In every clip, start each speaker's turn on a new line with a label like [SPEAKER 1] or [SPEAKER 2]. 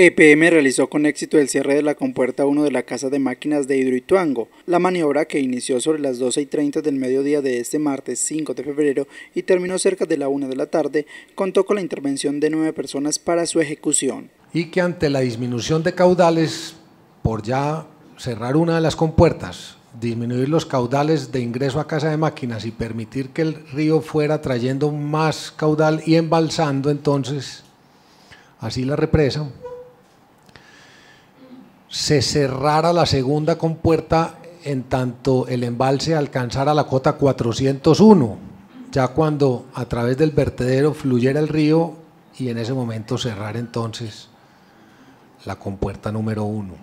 [SPEAKER 1] EPM realizó con éxito el cierre de la compuerta 1 de la Casa de Máquinas de Hidroituango, la maniobra que inició sobre las 12 y 30 del mediodía de este martes 5 de febrero y terminó cerca de la 1 de la tarde, contó con la intervención de nueve personas para su ejecución.
[SPEAKER 2] Y que ante la disminución de caudales, por ya cerrar una de las compuertas, disminuir los caudales de ingreso a Casa de Máquinas y permitir que el río fuera trayendo más caudal y embalsando entonces así la represa, se cerrara la segunda compuerta en tanto el embalse alcanzara la cota 401, ya cuando a través del vertedero fluyera el río y en ese momento cerrar entonces la compuerta número 1.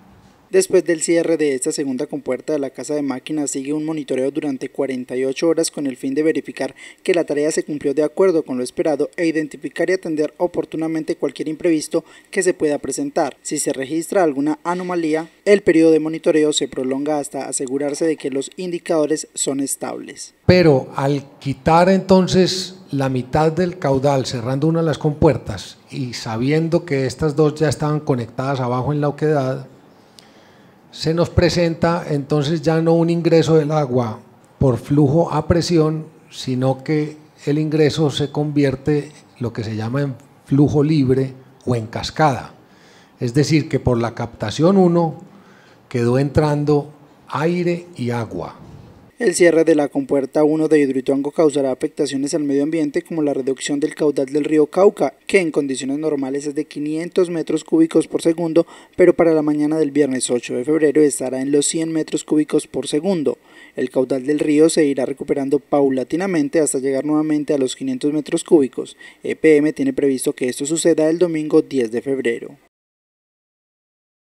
[SPEAKER 1] Después del cierre de esta segunda compuerta de la casa de máquinas sigue un monitoreo durante 48 horas con el fin de verificar que la tarea se cumplió de acuerdo con lo esperado e identificar y atender oportunamente cualquier imprevisto que se pueda presentar. Si se registra alguna anomalía, el periodo de monitoreo se prolonga hasta asegurarse de que los indicadores son estables.
[SPEAKER 2] Pero al quitar entonces la mitad del caudal cerrando una de las compuertas y sabiendo que estas dos ya estaban conectadas abajo en la oquedad, se nos presenta entonces ya no un ingreso del agua por flujo a presión, sino que el ingreso se convierte lo que se llama en flujo libre o en cascada. Es decir, que por la captación 1 quedó entrando aire y agua.
[SPEAKER 1] El cierre de la compuerta 1 de Hidroituango causará afectaciones al medio ambiente como la reducción del caudal del río Cauca, que en condiciones normales es de 500 metros cúbicos por segundo, pero para la mañana del viernes 8 de febrero estará en los 100 metros cúbicos por segundo. El caudal del río se irá recuperando paulatinamente hasta llegar nuevamente a los 500 metros cúbicos. EPM tiene previsto que esto suceda el domingo 10 de febrero.